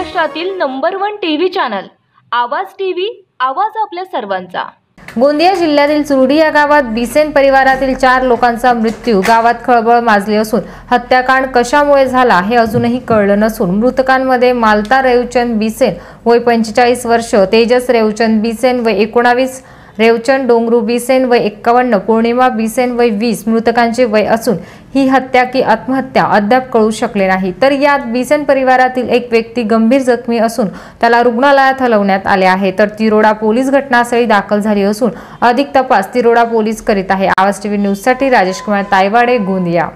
महाराष्ट्रातील number one T V channel Awaaz T V Awaaz आपल्या सर्वांचा गोंदिया जिल्ह्यातील चुरडी या गावात बिसेन परिवारातील चार लोकांचा मृत्यू गावात खळबळ माजली असून हत्याकांड कशामुळे झाला हे अजूनही कळलं नसून मृतकांमध्ये मालता रेवचंद बिसेन वय पंचेचाळीस वर्ष तेजस रेवचंद बिसेन व एकोणावीस रेवचंद डोंगरू बीसेन वय एक्कावन्न पौर्णिमा बीसेन वय वीस मृतकांचे वय असून ही हत्या की आत्महत्या अद्याप कळू शकले नाही तर यात बीसेन परिवारातील एक व्यक्ती गंभीर जखमी असून त्याला रुग्णालयात हलवण्यात आले आहे तर तिरोडा पोलीस घटनास्थळी दाखल झाली असून अधिक तपास तिरोडा पोलीस करीत आहे आवाज टीव्ही न्यूजसाठी राजेश कुमार तायवाडे गोंदिया